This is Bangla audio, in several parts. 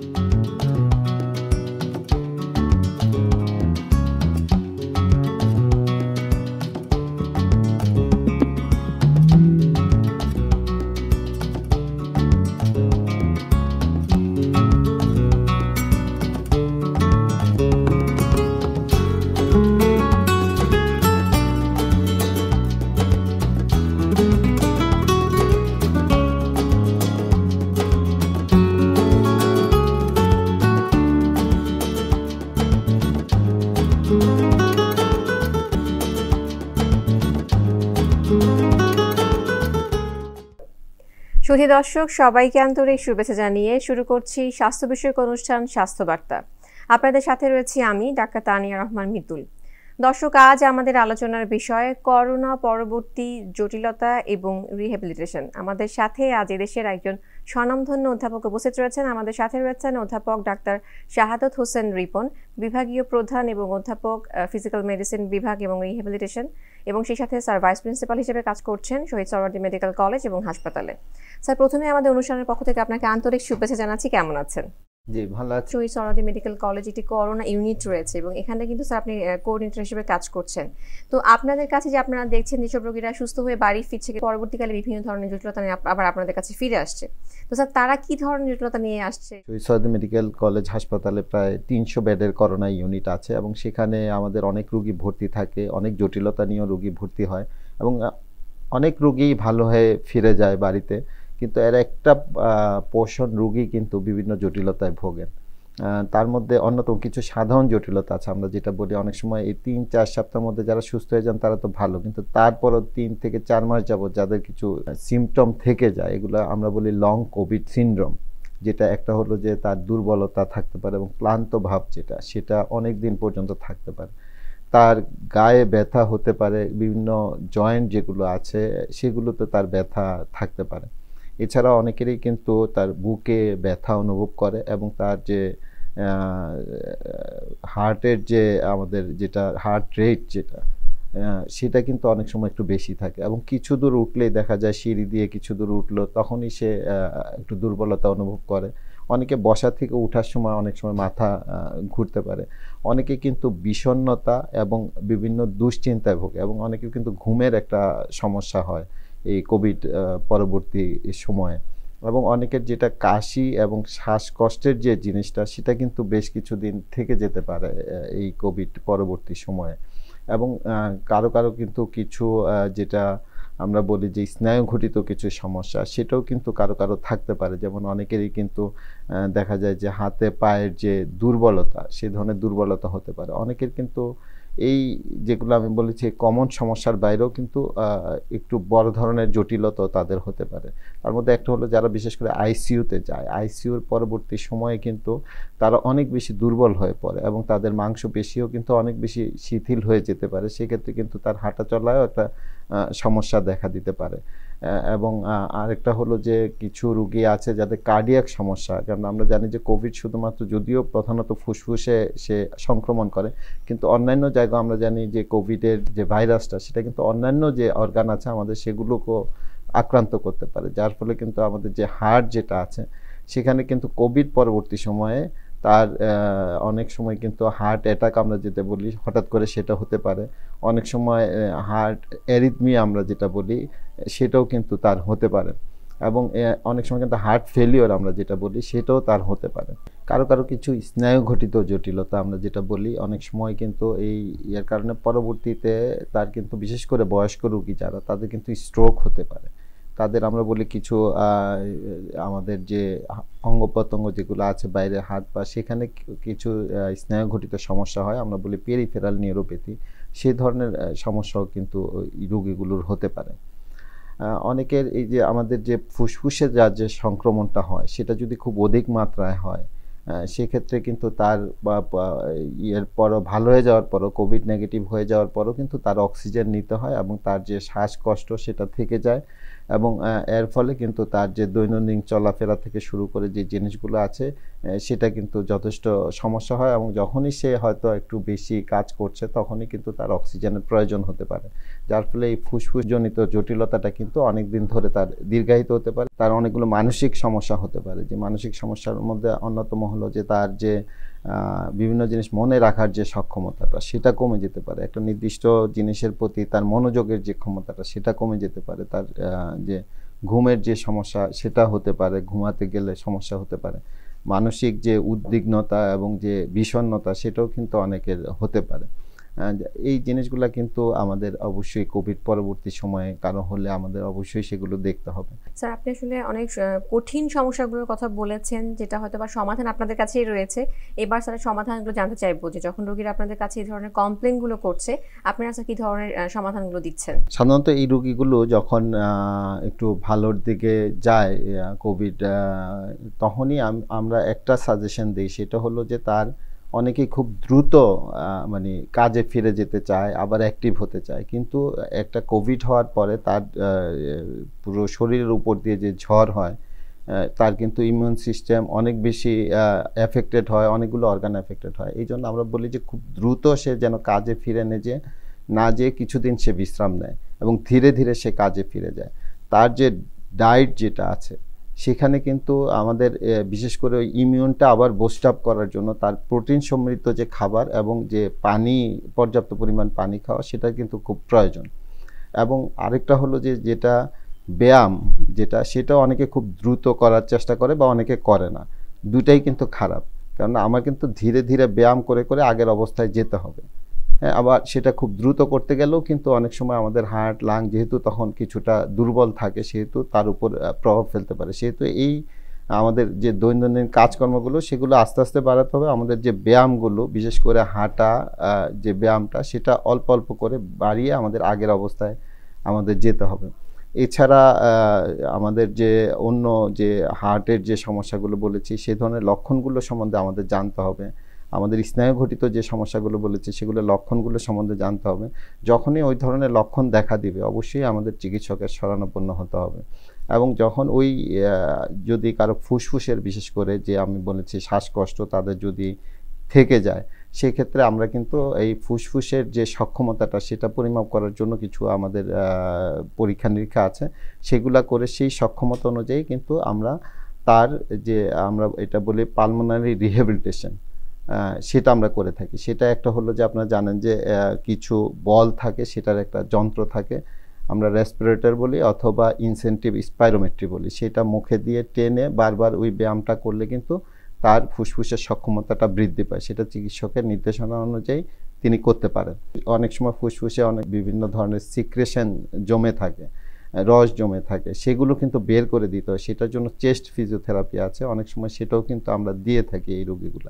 thank you সুধী দর্শক সবাইকে আন্তরিক শুভেচ্ছা জানিয়ে শুরু করছি স্বাস্থ্য বিষয়ক অনুষ্ঠান স্বাস্থ্যবার্তা আপনাদের সাথে রয়েছি আমি ডাক্তার তানিয়া রহমান মিতুল দর্শক আজ আমাদের আলোচনার বিষয় করোনা পরবর্তী জটিলতা এবং রিহ্যাবিলিটেশন আমাদের সাথে আজ এদেশের একজন স্বনামধন্য অধ্যাপক উপস্থিত রয়েছেন আমাদের সাথে রয়েছেন অধ্যাপক ডাক্তার শাহাদত হোসেন রিপন বিভাগীয় প্রধান এবং অধ্যাপক ফিজিক্যাল মেডিসিন বিভাগ এবং রিহ্যাবিলিটেশন এবং সেই সাথে স্যার ভাইস প্রিন্সিপাল হিসেবে কাজ করছেন শহীদ সরওয়ার্দী মেডিকেল কলেজ এবং হাসপাতালে স্যার প্রথমে আমাদের অনুষ্ঠানের পক্ষ থেকে আপনাকে আন্তরিক শুভেচ্ছা জানাচ্ছি কেমন আছেন জি ভালো আছি শহীদ সনদি মেডিকেল কলেজ একটি করোনা ইউনিট রয়েছে এবং এখানে কিন্তু স্যার আপনি কোঅর্ডিনেটর হিসেবে কাজ করছেন তো আপনাদের কাছে যে আপনারা দেখছেন যেসব রোগীরা সুস্থ হয়ে বাড়ি ফিরছে পরবর্তীকালে বিভিন্ন ধরনের জটিলতা নিয়ে আবার আপনাদের কাছে ফিরে আসছে তো স্যার তারা কি ধরনের জটিলতা নিয়ে আসছে শহীদ সনদি মেডিকেল কলেজ হাসপাতালে প্রায় তিনশো বেডের করোনা ইউনিট আছে এবং সেখানে আমাদের অনেক রুগী ভর্তি থাকে অনেক জটিলতা নিয়েও রুগী ভর্তি হয় এবং অনেক রোগী ভালো হয়ে ফিরে যায় বাড়িতে কিন্তু এর একটা পোষণ রুগী কিন্তু বিভিন্ন জটিলতায় ভোগেন তার মধ্যে অন্যতম কিছু সাধারণ জটিলতা আছে আমরা যেটা বলি অনেক সময় এই তিন চার সপ্তাহের মধ্যে যারা সুস্থ হয়ে যান তারা তো ভালো কিন্তু তারপরও তিন থেকে চার মাস যাবৎ যাদের কিছু সিমটম থেকে যায় এগুলো আমরা বলি লং কোভিড সিনড্রোম যেটা একটা হলো যে তার দুর্বলতা থাকতে পারে এবং ক্লান্ত ভাব যেটা সেটা অনেক দিন পর্যন্ত থাকতে পারে তার গায়ে ব্যথা হতে পারে বিভিন্ন জয়েন্ট যেগুলো আছে সেগুলোতে তার ব্যথা থাকতে পারে এছাড়া অনেকেরই কিন্তু তার বুকে ব্যথা অনুভব করে এবং তার যে হার্টের যে আমাদের যেটা হার্ট রেট যেটা সেটা কিন্তু অনেক সময় একটু বেশি থাকে এবং কিছু দূর উঠলেই দেখা যায় সিঁড়ি দিয়ে কিছু দূর উঠলো তখনই সে একটু দুর্বলতা অনুভব করে অনেকে বসা থেকে উঠার সময় অনেক সময় মাথা ঘুরতে পারে অনেকে কিন্তু বিষণ্ণতা এবং বিভিন্ন দুশ্চিন্তায় ভোগে এবং অনেকের কিন্তু ঘুমের একটা সমস্যা হয় এই কোভিড পরবর্তী সময়ে এবং অনেকের যেটা কাশি এবং শ্বাসকষ্টের যে জিনিসটা সেটা কিন্তু বেশ কিছুদিন থেকে যেতে পারে এই কোভিড পরবর্তী সময়ে এবং কারো কারো কিন্তু কিছু যেটা আমরা বলি যে স্নায়ুঘটিত কিছু সমস্যা সেটাও কিন্তু কারো কারো থাকতে পারে যেমন অনেকেরই কিন্তু দেখা যায় যে হাতে পায়ের যে দুর্বলতা সে ধরনের দুর্বলতা হতে পারে অনেকের কিন্তু এই যেগুলো আমি বলেছি কমন সমস্যার বাইরেও কিন্তু একটু বড় ধরনের জটিলতা তাদের হতে পারে তার মধ্যে একটা হলো যারা বিশেষ করে আইসিইউতে যায় আইসিইউর পরবর্তী সময়ে কিন্তু তারা অনেক বেশি দুর্বল হয়ে পড়ে এবং তাদের মাংসপেশিও কিন্তু অনেক বেশি শিথিল হয়ে যেতে পারে সেক্ষেত্রে কিন্তু তার হাঁটা চলায়ও একটা সমস্যা দেখা দিতে পারে এবং আরেকটা হলো যে কিছু রুগী আছে যাদের কার্ডিয়াক সমস্যা কারণ আমরা জানি যে কোভিড শুধুমাত্র যদিও প্রধানত ফুসফুসে সে সংক্রমণ করে কিন্তু অন্যান্য জায়গা আমরা জানি যে কোভিডের যে ভাইরাসটা সেটা কিন্তু অন্যান্য যে অর্গান আছে আমাদের সেগুলোকেও আক্রান্ত করতে পারে যার ফলে কিন্তু আমাদের যে হার্ট যেটা আছে সেখানে কিন্তু কোভিড পরবর্তী সময়ে তার অনেক সময় কিন্তু হার্ট অ্যাটাক আমরা যেটা বলি হঠাৎ করে সেটা হতে পারে অনেক সময় হার্ট অ্যারিথমি আমরা যেটা বলি সেটাও কিন্তু তার হতে পারে এবং অনেক সময় কিন্তু হার্ট ফেলিওর আমরা যেটা বলি সেটাও তার হতে পারে কারো কারো কিছু স্নায়ুঘটিত জটিলতা আমরা যেটা বলি অনেক সময় কিন্তু এই ইয়ের কারণে পরবর্তীতে তার কিন্তু বিশেষ করে বয়স্ক রুগী যারা তাদের কিন্তু স্ট্রোক হতে পারে তাদের আমরা বলি কিছু আমাদের যে অঙ্গ প্রত্যঙ্গ যেগুলো আছে বাইরে হাত পা সেখানে কিছু স্নায়ু ঘটিত সমস্যা হয় আমরা বলি পেরিফেরাল নিউরোপ্যাথি সে ধরনের সমস্যাও কিন্তু রোগীগুলোর হতে পারে অনেকের এই যে আমাদের যে ফুসফুসের যার যে সংক্রমণটা হয় সেটা যদি খুব অধিক মাত্রায় হয় সেক্ষেত্রে কিন্তু তার বা ইয়ের পরও ভালো হয়ে যাওয়ার পরও কোভিড নেগেটিভ হয়ে যাওয়ার পরও কিন্তু তার অক্সিজেন নিতে হয় এবং তার যে শ্বাসকষ্ট সেটা থেকে যায় এবং এর ফলে কিন্তু তার যে দৈনন্দিন চলাফেরা থেকে শুরু করে যে জিনিসগুলো আছে সেটা কিন্তু যথেষ্ট সমস্যা হয় এবং যখনই সে হয়তো একটু বেশি কাজ করছে তখনই কিন্তু তার অক্সিজেনের প্রয়োজন হতে পারে যার ফলে এই ফুসফুসজনিত জটিলতাটা কিন্তু অনেক দিন ধরে তার দীর্ঘায়িত হতে পারে তার অনেকগুলো মানসিক সমস্যা হতে পারে যে মানসিক সমস্যার মধ্যে অন্যতম হলো যে তার যে বিভিন্ন জিনিস মনে রাখার যে সক্ষমতাটা সেটা কমে যেতে পারে একটা নির্দিষ্ট জিনিসের প্রতি তার মনোযোগের যে ক্ষমতাটা সেটা কমে যেতে পারে তার যে ঘুমের যে সমস্যা সেটা হতে পারে ঘুমাতে গেলে সমস্যা হতে পারে মানসিক যে উদ্বিগ্নতা এবং যে বিষণ্নতা সেটাও কিন্তু অনেকের হতে পারে এই জিনিসগুলো কিন্তু আমাদের অবশ্যই কোভিড পরবর্তী সময়ে কারণ হলে আমাদের অবশ্যই সেগুলো দেখতে হবে স্যার আপনি আসলে অনেক কঠিন সমস্যাগুলোর কথা বলেছেন যেটা হয়তো বা সমাধান আপনাদের কাছেই রয়েছে এবার স্যার সমাধানগুলো জানতে চাইবো যে যখন রোগীরা আপনাদের কাছে এই ধরনের কমপ্লেনগুলো করছে আপনারা স্যার কী ধরনের সমাধানগুলো দিচ্ছেন সাধারণত এই রোগীগুলো যখন একটু ভালোর দিকে যায় কোভিড তখনই আমরা একটা সাজেশন দিই সেটা হলো যে তার অনেকে খুব দ্রুত মানে কাজে ফিরে যেতে চায় আবার অ্যাক্টিভ হতে চায় কিন্তু একটা কোভিড হওয়ার পরে তার পুরো শরীরের উপর দিয়ে যে ঝড় হয় তার কিন্তু ইমিউন সিস্টেম অনেক বেশি এফেক্টেড হয় অনেকগুলো অর্গান এফেক্টেড হয় এই জন্য আমরা বলি যে খুব দ্রুত সে যেন কাজে ফিরে যে না যেয়ে কিছুদিন সে বিশ্রাম নেয় এবং ধীরে ধীরে সে কাজে ফিরে যায় তার যে ডায়েট যেটা আছে সেখানে কিন্তু আমাদের বিশেষ করে ইমিউনটা আবার বোস্ট আপ করার জন্য তার প্রোটিন সমৃদ্ধ যে খাবার এবং যে পানি পর্যাপ্ত পরিমাণ পানি খাওয়া সেটা কিন্তু খুব প্রয়োজন এবং আরেকটা হলো যে যেটা ব্যায়াম যেটা সেটা অনেকে খুব দ্রুত করার চেষ্টা করে বা অনেকে করে না দুটাই কিন্তু খারাপ কারণ আমার কিন্তু ধীরে ধীরে ব্যায়াম করে করে আগের অবস্থায় যেতে হবে হ্যাঁ, আবার সেটা খুব দ্রুত করতে গেলেও কিন্তু অনেক সময় আমাদের হার্ট লাং যেহেতু তখন কিছুটা দুর্বল থাকে সেহেতু তার উপর প্রভাব ফেলতে পারে সেহেতু এই আমাদের যে দৈনন্দিন কাজকর্মগুলো সেগুলো আস্তে আস্তে বাড়াতে হবে আমাদের যে ব্যায়ামগুলো বিশেষ করে হাঁটা যে ব্যায়ামটা সেটা অল্প অল্প করে বাড়িয়ে আমাদের আগের অবস্থায় আমাদের যেতে হবে এছাড়া আমাদের যে অন্য যে হার্টের যে সমস্যাগুলো বলেছি সেই ধরনের লক্ষণগুলো সম্বন্ধে আমাদের জানতে হবে আমাদের স্নায়ু ঘটিত যে সমস্যাগুলো বলেছে সেগুলো লক্ষণগুলো সম্বন্ধে জানতে হবে যখনই ওই ধরনের লক্ষণ দেখা দিবে অবশ্যই আমাদের চিকিৎসকের শরণাপন্ন হতে হবে এবং যখন ওই যদি কারো ফুসফুসের বিশেষ করে যে আমি বলেছি শ্বাসকষ্ট তাদের যদি থেকে যায় সেক্ষেত্রে আমরা কিন্তু এই ফুসফুসের যে সক্ষমতাটা সেটা পরিমাপ করার জন্য কিছু আমাদের পরীক্ষা নিরীক্ষা আছে সেগুলা করে সেই সক্ষমতা অনুযায়ী কিন্তু আমরা তার যে আমরা এটা বলি পালমোনারি রিহেবিলিটেশন সেটা আমরা করে থাকি সেটা একটা হলো যে আপনারা জানেন যে কিছু বল থাকে সেটার একটা যন্ত্র থাকে আমরা রেসপিরেটর বলি অথবা ইনসেন্টিভ স্পাইরোমেট্রি বলি সেটা মুখে দিয়ে টেনে বারবার ওই ব্যায়ামটা করলে কিন্তু তার ফুসফুসের সক্ষমতাটা বৃদ্ধি পায় সেটা চিকিৎসকের নির্দেশনা অনুযায়ী তিনি করতে পারেন অনেক সময় ফুসফুসে অনেক বিভিন্ন ধরনের সিক্রেশন জমে থাকে রস জমে থাকে সেগুলো কিন্তু বের করে দিতে হয় সেটার জন্য চেস্ট ফিজিওথেরাপি আছে অনেক সময় সেটাও কিন্তু আমরা দিয়ে থাকি এই রোগীগুলো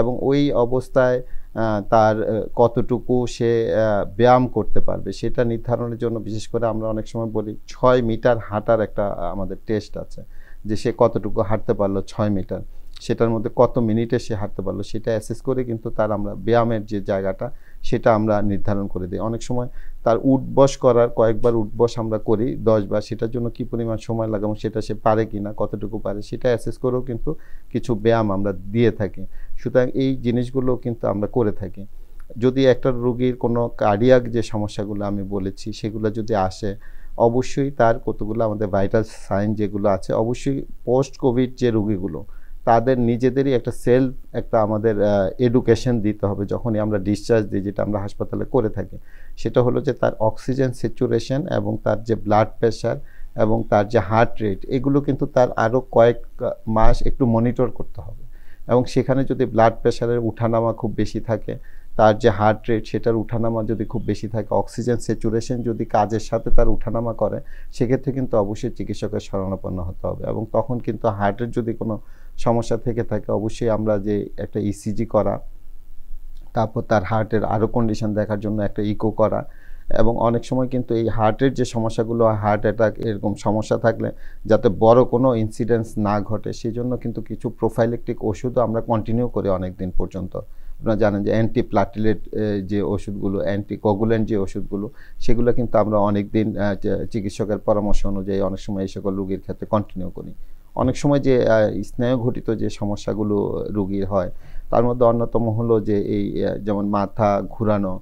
এবং ওই অবস্থায় তার কতটুকু সে ব্যায়াম করতে পারবে সেটা নির্ধারণের জন্য বিশেষ করে আমরা অনেক সময় বলি ছয় মিটার হাঁটার একটা আমাদের টেস্ট আছে যে সে কতটুকু হাঁটতে পারলো ছয় মিটার সেটার মধ্যে কত মিনিটে সে হাঁটতে পারলো সেটা অ্যাসেস করে কিন্তু তার আমরা ব্যায়ামের যে জায়গাটা সেটা আমরা নির্ধারণ করে দিই অনেক সময় তার উঠবস করার কয়েকবার উঠবস আমরা করি দশবার সেটার জন্য কি পরিমাণ সময় লাগে এবং সেটা সে পারে কি না কতটুকু পারে সেটা অ্যাসেস করেও কিন্তু কিছু ব্যায়াম আমরা দিয়ে থাকি সুতরাং এই জিনিসগুলো কিন্তু আমরা করে থাকি যদি একটা রোগীর কোনো কার্ডিয়াক যে সমস্যাগুলো আমি বলেছি সেগুলো যদি আসে অবশ্যই তার কতগুলো আমাদের ভাইটাল সাইন যেগুলো আছে অবশ্যই পোস্ট কোভিড যে রোগীগুলো তাদের নিজেদেরই একটা সেলফ একটা আমাদের এডুকেশন দিতে হবে যখনই আমরা ডিসচার্জ দিই যেটা আমরা হাসপাতালে করে থাকি সেটা হলো যে তার অক্সিজেন স্যাচুরেশন এবং তার যে ব্লাড প্রেশার এবং তার যে হার্ট রেট এগুলো কিন্তু তার আরও কয়েক মাস একটু মনিটর করতে হবে এবং সেখানে যদি ব্লাড প্রেশারের উঠানামা খুব বেশি থাকে তার যে হার্ট রেট সেটার উঠানামা যদি খুব বেশি থাকে অক্সিজেন সেচুরেশন যদি কাজের সাথে তার উঠানামা করে সেক্ষেত্রে কিন্তু অবশ্যই চিকিৎসকের শরণাপন্ন হতে হবে এবং তখন কিন্তু হার্টের যদি কোনো সমস্যা থেকে থাকে অবশ্যই আমরা যে একটা ইসিজি e করা তারপর তার হার্টের আরও কন্ডিশন দেখার জন্য একটা ইকো করা এবং অনেক সময় কিন্তু এই হার্টের যে সমস্যাগুলো হার্ট অ্যাটাক এরকম সমস্যা থাকলে যাতে বড় কোনো ইনসিডেন্স না ঘটে সেই জন্য কিন্তু কিছু প্রোফাইলেকটিক ওষুধও আমরা কন্টিনিউ করি অনেক দিন পর্যন্ত আপনারা জানেন যে অ্যান্টি প্লাটিলেট যে ওষুধগুলো অ্যান্টি কগুলেন্ট যে ওষুধগুলো সেগুলো কিন্তু আমরা অনেক দিন চিকিৎসকের পরামর্শ অনুযায়ী অনেক সময় এই সকল রোগীর ক্ষেত্রে কন্টিনিউ করি অনেক সময় যে স্নায়ুঘটিত যে সমস্যাগুলো রুগীর হয় তার মধ্যে অন্যতম হলো যে এই যেমন মাথা ঘুরানো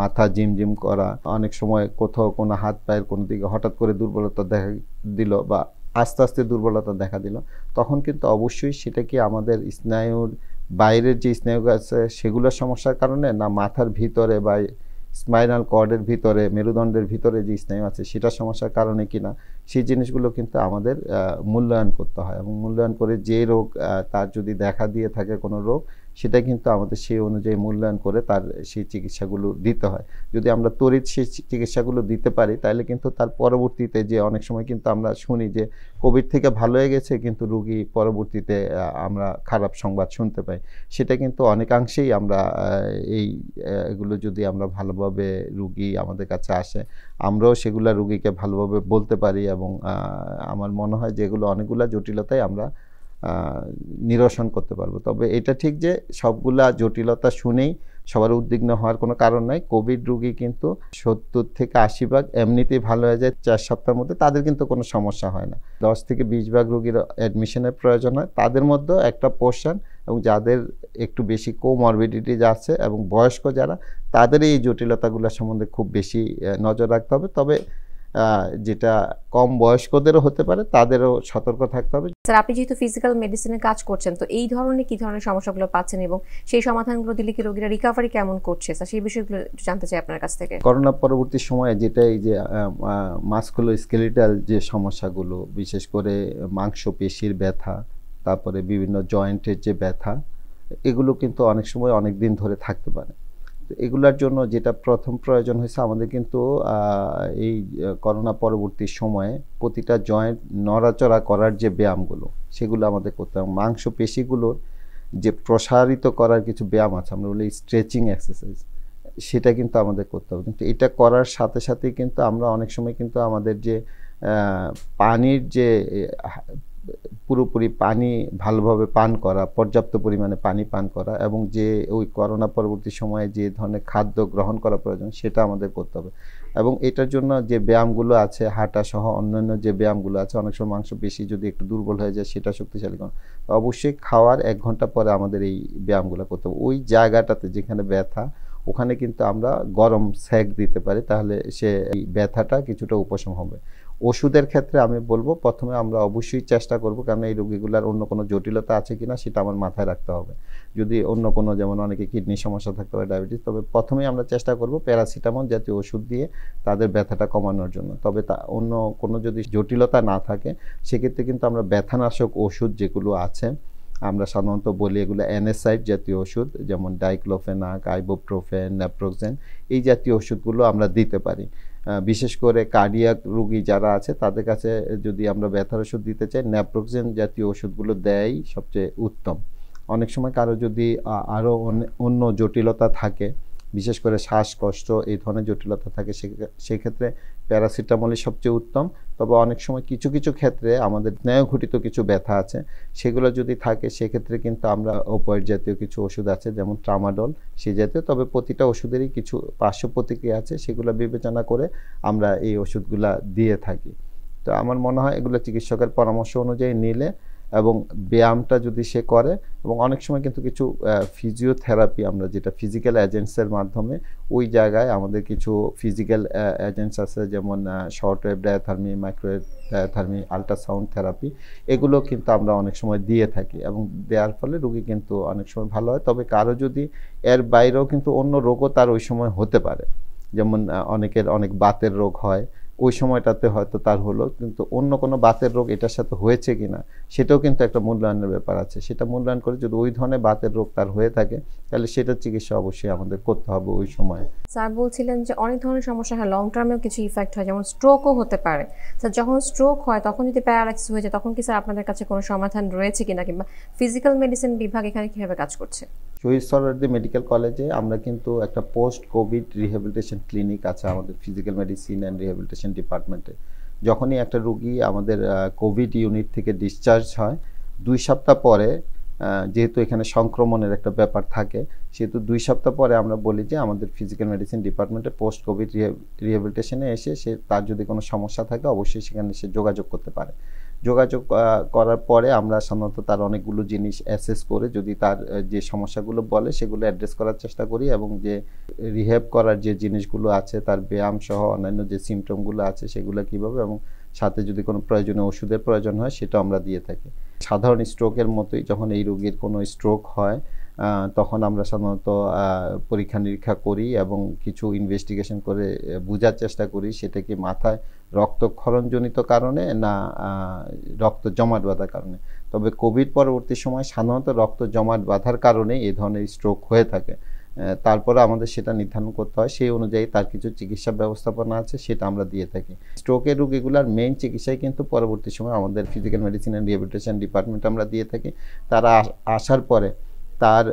মাথা জিমজিম করা অনেক সময় কোথাও কোনো হাত পায়ের কোনো দিকে হঠাৎ করে দুর্বলতা দেখা দিল বা আস্তে আস্তে দুর্বলতা দেখা দিল তখন কিন্তু অবশ্যই সেটা কি আমাদের স্নায়ুর বাইরের যে স্নায়ু আছে সেগুলোর সমস্যার কারণে না মাথার ভিতরে বা স্পাইনাল কর্ডের ভিতরে মেরুদণ্ডের ভিতরে যে স্নায়ু আছে সেটা সমস্যার কারণে কিনা সেই জিনিসগুলো কিন্তু আমাদের মূল্যায়ন করতে হয় এবং মূল্যায়ন করে যে রোগ তার যদি দেখা দিয়ে থাকে কোনো রোগ সেটা কিন্তু আমাদের সেই অনুযায়ী মূল্যায়ন করে তার সেই চিকিৎসাগুলো দিতে হয় যদি আমরা তড়িৎ সেই চিকিৎসাগুলো দিতে পারি তাহলে কিন্তু তার পরবর্তীতে যে অনেক সময় কিন্তু আমরা শুনি যে কোভিড থেকে ভালো হয়ে গেছে কিন্তু রুগী পরবর্তীতে আমরা খারাপ সংবাদ শুনতে পাই সেটা কিন্তু অনেকাংশেই আমরা এই এগুলো যদি আমরা ভালোভাবে রুগী আমাদের কাছে আসে আমরাও সেগুলো রুগীকে ভালোভাবে বলতে পারি এবং আমার মনে হয় যেগুলো অনেকগুলো জটিলতায় আমরা নিরসন করতে পারবো তবে এটা ঠিক যে সবগুলা জটিলতা শুনেই সবার উদ্বিগ্ন হওয়ার কোনো কারণ নাই কোভিড রুগী কিন্তু সত্তর থেকে আশি ভাগ এমনিতেই ভালো হয়ে যায় চার সপ্তাহের মধ্যে তাদের কিন্তু কোনো সমস্যা হয় না দশ থেকে বিশ ভাগ রুগীর অ্যাডমিশনের প্রয়োজন হয় তাদের মধ্যেও একটা পোর্শন এবং যাদের একটু বেশি কোমরবিডিটিজ আছে এবং বয়স্ক যারা তাদের এই জটিলতাগুলো সম্বন্ধে খুব বেশি নজর রাখতে হবে তবে যেটা কম বয়স্কদেরও হতে পারে তাদেরও সতর্ক থাকতে হবে স্যার আপনি যেহেতু ফিজিক্যাল মেডিসিনে কাজ করছেন তো এই ধরনের কি ধরনের সমস্যাগুলো পাচ্ছেন এবং সেই সমাধানগুলো দিলে কি রোগীরা রিকভারি কেমন করছে স্যার সেই বিষয়গুলো জানতে চাই আপনার কাছ থেকে করোনা পরবর্তী সময়ে যেটা এই যে মাস্কুলো স্কেলিটাল যে সমস্যাগুলো বিশেষ করে মাংসপেশির ব্যথা তারপরে বিভিন্ন জয়েন্টের যে ব্যথা এগুলো কিন্তু অনেক সময় অনেক দিন ধরে থাকতে পারে এগুলার জন্য যেটা প্রথম প্রয়োজন হয়েছে আমাদের কিন্তু এই করোনা পরবর্তী সময়ে প্রতিটা জয়েন্ট নড়াচড়া করার যে ব্যায়ামগুলো সেগুলো আমাদের করতে হবে পেশিগুলোর যে প্রসারিত করার কিছু ব্যায়াম আছে আমরা বলি স্ট্রেচিং এক্সারসাইজ সেটা কিন্তু আমাদের করতে হবে কিন্তু এটা করার সাথে সাথে কিন্তু আমরা অনেক সময় কিন্তু আমাদের যে পানির যে পুরোপুরি পানি ভালোভাবে পান করা পর্যাপ্ত পরিমাণে পানি পান করা এবং যে ওই করোনা পরবর্তী সময়ে যে ধরনের খাদ্য গ্রহণ করা প্রয়োজন সেটা আমাদের করতে হবে এবং এটার জন্য যে ব্যায়ামগুলো আছে হাঁটা সহ অন্যান্য যে ব্যায়ামগুলো আছে অনেক সময় মাংস বেশি যদি একটু দুর্বল হয়ে যায় সেটা শক্তিশালী করা অবশ্যই খাওয়ার এক ঘন্টা পরে আমাদের এই ব্যায়ামগুলো করতে হবে ওই জায়গাটাতে যেখানে ব্যথা ওখানে কিন্তু আমরা গরম স্যাক দিতে পারি তাহলে সে ব্যথাটা কিছুটা উপশম হবে ওষুধের ক্ষেত্রে আমি বলবো প্রথমে আমরা অবশ্যই চেষ্টা করব কারণ এই রোগীগুলোর অন্য কোনো জটিলতা আছে কি না সেটা আমার মাথায় রাখতে হবে যদি অন্য কোনো যেমন অনেকে কিডনির সমস্যা থাকতে পারে ডায়াবেটিস তবে প্রথমেই আমরা চেষ্টা করব প্যারাসিটামল জাতীয় ওষুধ দিয়ে তাদের ব্যথাটা কমানোর জন্য তবে তা অন্য কোনো যদি জটিলতা না থাকে সেক্ষেত্রে কিন্তু আমরা ব্যথানাশক ওষুধ যেগুলো আছে আমরা সাধারণত বলি এগুলো অ্যানেসাইড জাতীয় ওষুধ যেমন ডাইক্লোফেনাক আইবোপ্রোফেন ন্যাপ্রোক্সেন এই জাতীয় ওষুধগুলো আমরা দিতে পারি বিশেষ করে কার্ডিয়াক রুগী যারা আছে তাদের কাছে যদি আমরা ব্যথার ওষুধ দিতে চাই ন্যাপ্রোক্সেন জাতীয় ওষুধগুলো দেয় সবচেয়ে উত্তম অনেক সময় কারো যদি আরও অন্য জটিলতা থাকে বিশেষ করে শ্বাসকষ্ট এই ধরনের জটিলতা থাকে সেই ক্ষেত্রে প্যারাসিটামলই সবচেয়ে উত্তম তবে অনেক সময় কিছু কিছু ক্ষেত্রে আমাদের ঘটিত কিছু ব্যথা আছে সেগুলো যদি থাকে সেক্ষেত্রে কিন্তু আমরা ওপয়েড জাতীয় কিছু ওষুধ আছে যেমন ট্রামাডল সেই জাতীয় তবে প্রতিটা ওষুধেরই কিছু পার্শ্ব প্রতিক্রিয়া আছে সেগুলো বিবেচনা করে আমরা এই ওষুধগুলা দিয়ে থাকি তো আমার মনে হয় এগুলো চিকিৎসকের পরামর্শ অনুযায়ী নিলে এবং ব্যায়ামটা যদি সে করে এবং অনেক সময় কিন্তু কিছু ফিজিওথেরাপি আমরা যেটা ফিজিক্যাল এজেন্টসের মাধ্যমে ওই জায়গায় আমাদের কিছু ফিজিক্যাল এজেন্টস আছে যেমন short wave diathermy microwave diathermy ultrasound therapy এগুলো কিন্তু আমরা অনেক সময় দিয়ে থাকি এবং দেওয়ার ফলে রুগী কিন্তু অনেক সময় ভালো হয় তবে কারো যদি এর বাইরেও কিন্তু অন্য রোগও তার ওই সময় হতে পারে যেমন অনেকের অনেক বাতের রোগ হয় ওই সময়টাতে হয়তো তার হলো কিন্তু অন্য কোনো বাতের রোগ এটার সাথে হয়েছে কি না সেটাও কিন্তু একটা মূল্যায়নের ব্যাপার আছে সেটা মূল্যায়ন করে যদি ওই ধরনের বাতের রোগ তার হয়ে থাকে তাহলে সেটার চিকিৎসা অবশ্যই আমাদের করতে হবে ওই সময়ে স্যার বলছিলেন যে অনেক ধরনের সমস্যা হয় লং টার্মেও কিছু ইফেক্ট হয় যেমন স্ট্রোকও হতে পারে স্যার যখন স্ট্রোক হয় তখন যদি প্যারালাইসিস হয়ে যায় তখন কি স্যার আপনাদের কাছে কোনো সমাধান রয়েছে কিনা কিংবা ফিজিক্যাল মেডিসিন বিভাগ এখানে কীভাবে কাজ করছে শহীদ সরওয়ার্দি মেডিকেল কলেজে আমরা কিন্তু একটা পোস্ট কোভিড রিহ্যাবিলিটেশন ক্লিনিক আছে আমাদের ফিজিক্যাল মেডিসিন অ্যান্ড রিহ্যাবিলিটেশন ডিপার্টমেন্টে যখনই একটা রুগী আমাদের কোভিড ইউনিট থেকে ডিসচার্জ হয় দুই সপ্তাহ পরে যেহেতু এখানে সংক্রমণের একটা ব্যাপার থাকে সেহেতু দুই সপ্তাহ পরে আমরা বলি যে আমাদের ফিজিক্যাল মেডিসিন ডিপার্টমেন্টে পোস্ট কোভিড রিহ্যাবিলিটেশনে এসে সে তার যদি কোনো সমস্যা থাকে অবশ্যই সেখানে সে যোগাযোগ করতে পারে যোগাযোগ করার পরে আমরা সাধারণত তার অনেকগুলো জিনিস অ্যাসেস করে যদি তার যে সমস্যাগুলো বলে সেগুলো অ্যাড্রেস করার চেষ্টা করি এবং যে রিহ্যাব করার যে জিনিসগুলো আছে তার ব্যায়াম সহ অন্যান্য যে সিমটমগুলো আছে সেগুলো কীভাবে এবং সাথে যদি কোনো প্রয়োজনীয় ওষুধের প্রয়োজন হয় সেটা আমরা দিয়ে থাকি সাধারণ স্ট্রোকের মতোই যখন এই রোগীর কোনো স্ট্রোক হয় তখন আমরা সাধারণত পরীক্ষা নিরীক্ষা করি এবং কিছু ইনভেস্টিগেশন করে বোঝার চেষ্টা করি সেটাকে মাথায় রক্তক্ষরণজনিত কারণে না রক্ত জমাট বাঁধার কারণে তবে কোভিড পরবর্তী সময় সাধারণত রক্ত জমাট বাঁধার কারণে এ ধরনের স্ট্রোক হয়ে থাকে তারপরে আমাদের সেটা নির্ধারণ করতে হয় সেই অনুযায়ী তার কিছু চিকিৎসা ব্যবস্থাপনা আছে সেটা আমরা দিয়ে থাকি স্ট্রোকের রুগীগুলার মেন চিকিৎসাই কিন্তু পরবর্তী সময় আমাদের physical medicine and rehabilitation department আমরা দিয়ে থাকি তারা আসার পরে তার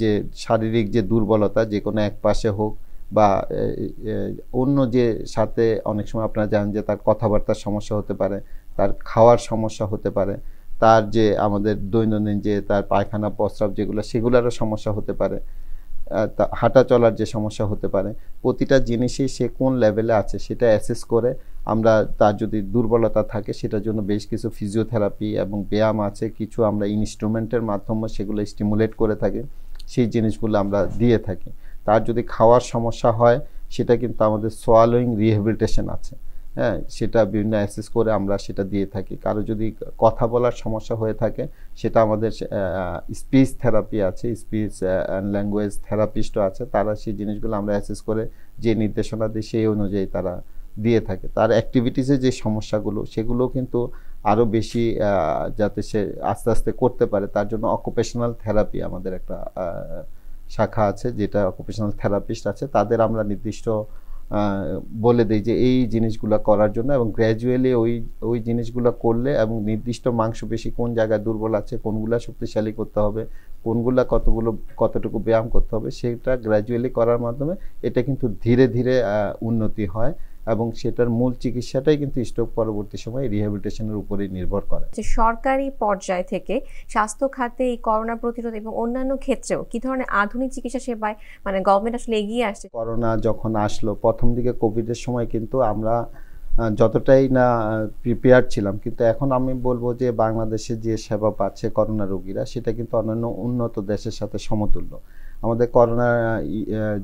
যে শারীরিক যে দুর্বলতা যে কোনো এক পাশে হোক বা অন্য যে সাথে অনেক সময় আপনারা জানেন যে তার কথাবার্তার সমস্যা হতে পারে তার খাওয়ার সমস্যা হতে পারে তার যে আমাদের দৈনন্দিন যে তার পায়খানা প্রস্রাব যেগুলো সেগুলোরও সমস্যা হতে পারে হাঁটা চলার যে সমস্যা হতে পারে প্রতিটা জিনিসই সে কোন লেভেলে আছে সেটা অ্যাসেস করে আমরা তার যদি দুর্বলতা থাকে সেটার জন্য বেশ কিছু ফিজিওথেরাপি এবং ব্যায়াম আছে কিছু আমরা ইনস্ট্রুমেন্টের মাধ্যমে সেগুলো স্টিমুলেট করে থাকি সেই জিনিসগুলো আমরা দিয়ে থাকি তার যদি খাওয়ার সমস্যা হয় সেটা কিন্তু আমাদের সোয়ালোয়িং রিহেবিলিটেশন আছে হ্যাঁ সেটা বিভিন্ন অ্যাসেস করে আমরা সেটা দিয়ে থাকি কারো যদি কথা বলার সমস্যা হয়ে থাকে সেটা আমাদের স্পিচ থেরাপি আছে স্পিচ অ্যান্ড ল্যাঙ্গুয়েজ থেরাপিস্টও আছে তারা সেই জিনিসগুলো আমরা অ্যাসেস করে যে নির্দেশনা দিই সেই অনুযায়ী তারা দিয়ে থাকে তার অ্যাক্টিভিটিসে যে সমস্যাগুলো সেগুলো কিন্তু আরও বেশি যাতে সে আস্তে আস্তে করতে পারে তার জন্য অকুপেশনাল থেরাপি আমাদের একটা শাখা আছে যেটা অকুপেশনাল থেরাপিস্ট আছে তাদের আমরা নির্দিষ্ট বলে দিই যে এই জিনিসগুলো করার জন্য এবং গ্র্যাজুয়ালি ওই ওই জিনিসগুলো করলে এবং নির্দিষ্ট মাংসপেশি কোন জায়গায় দুর্বল আছে কোনগুলো শক্তিশালী করতে হবে কোনগুলো কতগুলো কতটুকু ব্যায়াম করতে হবে সেটা গ্র্যাজুয়ালি করার মাধ্যমে এটা কিন্তু ধীরে ধীরে উন্নতি হয় এবং সেটার মূল চিকিৎসাটাই কিন্তু স্ট্রোক পরবর্তী সময়ে রিহ্যাবিলিটেশনের উপরে নির্ভর করে যে সরকারি পর্যায় থেকে স্বাস্থ্য খাতে এই করোনা প্রতিরোধ এবং অন্যান্য ক্ষেত্রেও কি ধরনের আধুনিক চিকিৎসা সেবায় মানে গভর্নমেন্ট আসলে এগিয়ে আসছে করোনা যখন আসলো প্রথম দিকে কোভিডের সময় কিন্তু আমরা যতটাই না প্রিপেয়ার ছিলাম কিন্তু এখন আমি বলবো যে বাংলাদেশে যে সেবা পাচ্ছে করোনা রোগীরা সেটা কিন্তু অন্যান্য উন্নত দেশের সাথে সমতুল্য আমাদের করোনা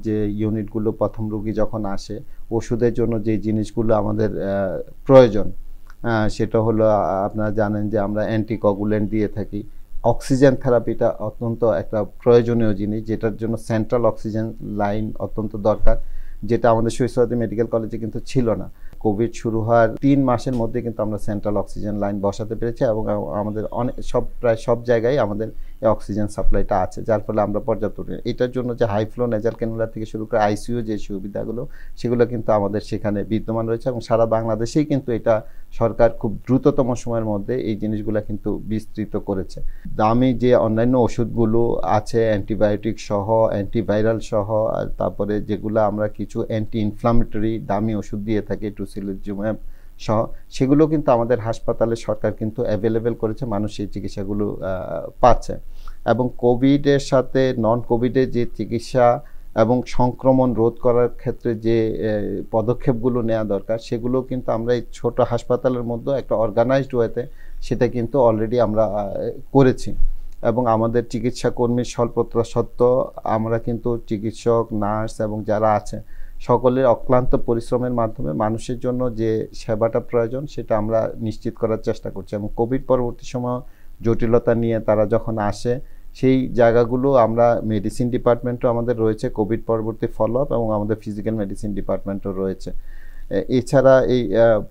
যে ইউনিটগুলো প্রথম রুগী যখন আসে ওষুধের জন্য যে জিনিসগুলো আমাদের প্রয়োজন সেটা হলো আপনারা জানেন যে আমরা অ্যান্টিকগুলেন্ট দিয়ে থাকি অক্সিজেন থেরাপিটা অত্যন্ত একটা প্রয়োজনীয় জিনিস যেটার জন্য সেন্ট্রাল অক্সিজেন লাইন অত্যন্ত দরকার যেটা আমাদের সৈশবাদী মেডিকেল কলেজে কিন্তু ছিল না কোভিড শুরু হওয়ার তিন মাসের মধ্যে কিন্তু আমরা সেন্ট্রাল অক্সিজেন লাইন বসাতে পেরেছি এবং আমাদের অনেক সব প্রায় সব জায়গায় আমাদের অক্সিজেন সাপ্লাইটা আছে যার ফলে আমরা পর্যাপ্ত এটার জন্য যে হাই ফ্লো নেজাল ক্যানুলা থেকে শুরু করে আইসিইউ যে সুবিধাগুলো সেগুলো কিন্তু আমাদের সেখানে বিদ্যমান রয়েছে এবং সারা বাংলাদেশেই কিন্তু এটা সরকার খুব দ্রুততম সময়ের মধ্যে এই জিনিসগুলো কিন্তু বিস্তৃত করেছে দামি যে অন্যান্য ওষুধগুলো আছে অ্যান্টিবায়োটিক সহ অ্যান্টিভাইরাল সহ তারপরে যেগুলো আমরা কিছু অ্যান্টি ইনফ্লামেটরি দামি ওষুধ দিয়ে থাকি টুসিলিজুম্যাব সেগুলো কিন্তু আমাদের হাসপাতালে সরকার কিন্তু অ্যাভেলেবেল করেছে মানুষ এই চিকিৎসাগুলো পাচ্ছে এবং কোভিডের সাথে নন কোভিডের যে চিকিৎসা এবং সংক্রমণ রোধ করার ক্ষেত্রে যে পদক্ষেপগুলো নেওয়া দরকার সেগুলো কিন্তু আমরা এই ছোটো হাসপাতালের মধ্যে একটা অর্গানাইজড ওয়েতে সেটা কিন্তু অলরেডি আমরা করেছি এবং আমাদের চিকিৎসা কর্মীর স্বল্পত্র সত্ত্বেও আমরা কিন্তু চিকিৎসক নার্স এবং যারা আছে সকলের অক্লান্ত পরিশ্রমের মাধ্যমে মানুষের জন্য যে সেবাটা প্রয়োজন সেটা আমরা নিশ্চিত করার চেষ্টা করছি এবং কোভিড পরবর্তী সময় জটিলতা নিয়ে তারা যখন আসে সেই জায়গাগুলো আমরা মেডিসিন ডিপার্টমেন্টও আমাদের রয়েছে কোভিড পরবর্তী ফলো আপ এবং আমাদের ফিজিক্যাল মেডিসিন ডিপার্টমেন্টও রয়েছে এছাড়া এই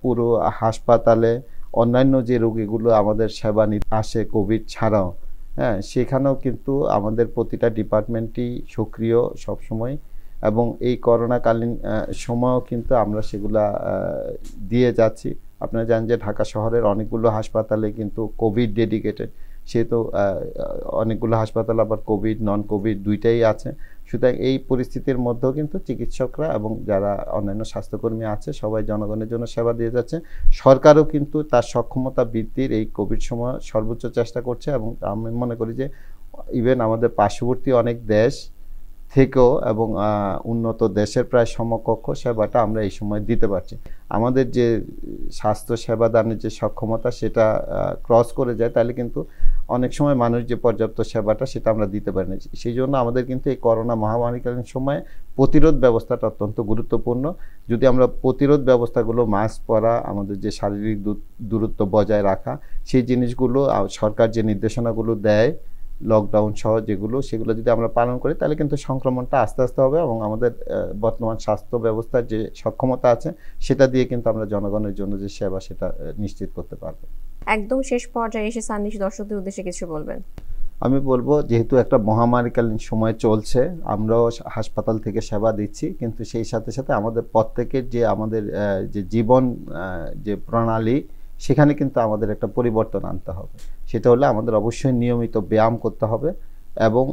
পুরো হাসপাতালে অন্যান্য যে রোগীগুলো আমাদের সেবা নিতে আসে কোভিড ছাড়াও হ্যাঁ সেখানেও কিন্তু আমাদের প্রতিটা ডিপার্টমেন্টই সক্রিয় সবসময় এবং এই করোনাকালীন সময়ও কিন্তু আমরা সেগুলা দিয়ে যাচ্ছি আপনারা জানেন যে ঢাকা শহরের অনেকগুলো হাসপাতালে কিন্তু কোভিড ডেডিকেটেড সেহেতু অনেকগুলো হাসপাতাল আবার কোভিড নন কোভিড দুইটাই আছে সুতরাং এই পরিস্থিতির মধ্যেও কিন্তু চিকিৎসকরা এবং যারা অন্যান্য স্বাস্থ্যকর্মী আছে সবাই জনগণের জন্য সেবা দিয়ে যাচ্ছে সরকারও কিন্তু তার সক্ষমতা বৃদ্ধির এই কোভিড সময় সর্বোচ্চ চেষ্টা করছে এবং আমি মনে করি যে ইভেন আমাদের পার্শ্ববর্তী অনেক দেশ থেকেও এবং উন্নত দেশের প্রায় সমকক্ষ সেবাটা আমরা এই সময় দিতে পারছি আমাদের যে স্বাস্থ্য সেবা দানের যে সক্ষমতা সেটা ক্রস করে যায় তাহলে কিন্তু অনেক সময় মানুষ যে পর্যাপ্ত সেবাটা সেটা আমরা দিতে পারি না সেই জন্য আমাদের কিন্তু এই করোনা মহামারীকালীন সময়ে প্রতিরোধ ব্যবস্থাটা অত্যন্ত গুরুত্বপূর্ণ যদি আমরা প্রতিরোধ ব্যবস্থাগুলো মাস্ক পরা আমাদের যে শারীরিক দূরত্ব বজায় রাখা সেই জিনিসগুলো সরকার যে নির্দেশনাগুলো দেয় লকডাউন সহ যেগুলো সেগুলো যদি আমরা পালন করি তাহলে কিন্তু সংক্রমণটা আস্তে আস্তে হবে এবং আমাদের বর্তমান স্বাস্থ্য ব্যবস্থার যে সক্ষমতা আছে সেটা দিয়ে কিন্তু আমরা জনগণের জন্য যে সেবা সেটা নিশ্চিত করতে পারবো একদম শেষ পর্যায়ে এসে সান্নিশ দর্শকদের উদ্দেশ্যে কিছু বলবেন আমি বলবো যেহেতু একটা মহামারীকালীন সময় চলছে আমরাও হাসপাতাল থেকে সেবা দিচ্ছি কিন্তু সেই সাথে সাথে আমাদের প্রত্যেকের যে আমাদের যে জীবন যে প্রণালী সেখানে কিন্তু আমাদের একটা পরিবর্তন আনতে হবে সেটা হলে আমাদের অবশ্যই নিয়মিত ব্যায়াম করতে হবে এবং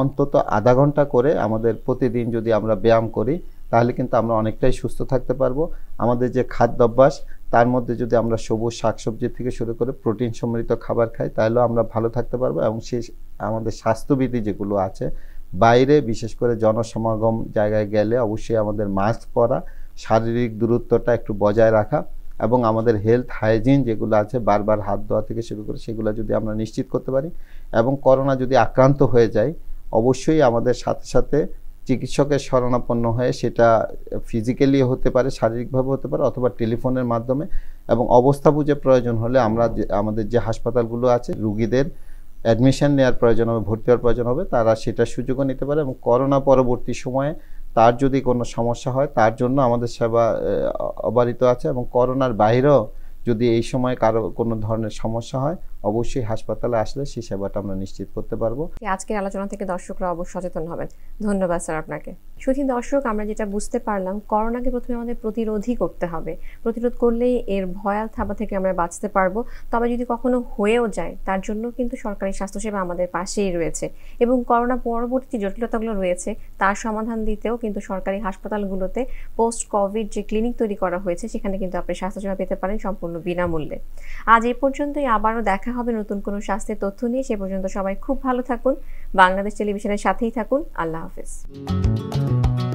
অন্তত আধা ঘন্টা করে আমাদের প্রতিদিন যদি আমরা ব্যায়াম করি তাহলে কিন্তু আমরা অনেকটাই সুস্থ থাকতে পারবো আমাদের যে খাদ্যাভ্যাস তার মধ্যে যদি আমরা সবুজ শাকসবজি থেকে শুরু করে প্রোটিন সমৃদ্ধ খাবার খাই তাহলেও আমরা ভালো থাকতে পারবো এবং সেই আমাদের স্বাস্থ্যবিধি যেগুলো আছে বাইরে বিশেষ করে জনসমাগম জায়গায় গেলে অবশ্যই আমাদের মাস্ক পরা শারীরিক দূরত্বটা একটু বজায় রাখা এবং আমাদের হেলথ হাইজিন যেগুলো আছে বারবার হাত ধোয়া থেকে শুরু করে সেগুলো যদি আমরা নিশ্চিত করতে পারি এবং করোনা যদি আক্রান্ত হয়ে যায় অবশ্যই আমাদের সাথে সাথে চিকিৎসকের শরণাপন্ন হয়ে সেটা ফিজিক্যালি হতে পারে শারীরিকভাবে হতে পারে অথবা টেলিফোনের মাধ্যমে এবং অবস্থা বুঝে প্রয়োজন হলে আমরা আমাদের যে হাসপাতালগুলো আছে রুগীদের অ্যাডমিশন নেওয়ার প্রয়োজন হবে ভর্তি হওয়ার প্রয়োজন হবে তারা সেটা সুযোগও নিতে পারে এবং করোনা পরবর্তী সময়ে তার যদি কোনো সমস্যা হয় তার জন্য আমাদের সেবা অবারিত আছে এবং করোনার বাইরেও যদি এই সময় কারো কোনো ধরনের সমস্যা হয় অবশ্যই হাসপাতালে আসলে সেই সেবাটা আমরা নিশ্চিত করতে পারবো আজকের আলোচনা থেকে দর্শকরা অবশ্যই সচেতন হবেন ধন্যবাদ স্যার আপনাকে শুধু দর্শক আমরা যেটা বুঝতে পারলাম করোনাকে প্রথমে আমাদের প্রতিরোধই করতে হবে প্রতিরোধ করলেই এর ভয়াল থাবা থেকে আমরা বাঁচতে পারবো তবে যদি কখনো হয়েও যায় তার জন্য কিন্তু সরকারি স্বাস্থ্যসেবা আমাদের পাশেই রয়েছে এবং করোনা পরবর্তী জটিলতাগুলো রয়েছে তার সমাধান দিতেও কিন্তু সরকারি হাসপাতালগুলোতে পোস্ট কোভিড যে ক্লিনিক তৈরি করা হয়েছে সেখানে কিন্তু আপনি স্বাস্থ্যসেবা পেতে পারেন সম্পূর্ণ বিনামূল্যে আজ এ পর্যন্তই আবারও দেখা হবে নতুন কোনো স্বাস্থ্যের তথ্য নিয়ে সে পর্যন্ত সবাই খুব ভালো থাকুন বাংলাদেশ টেলিভিশনের সাথেই থাকুন আল্লাহ হাফেজ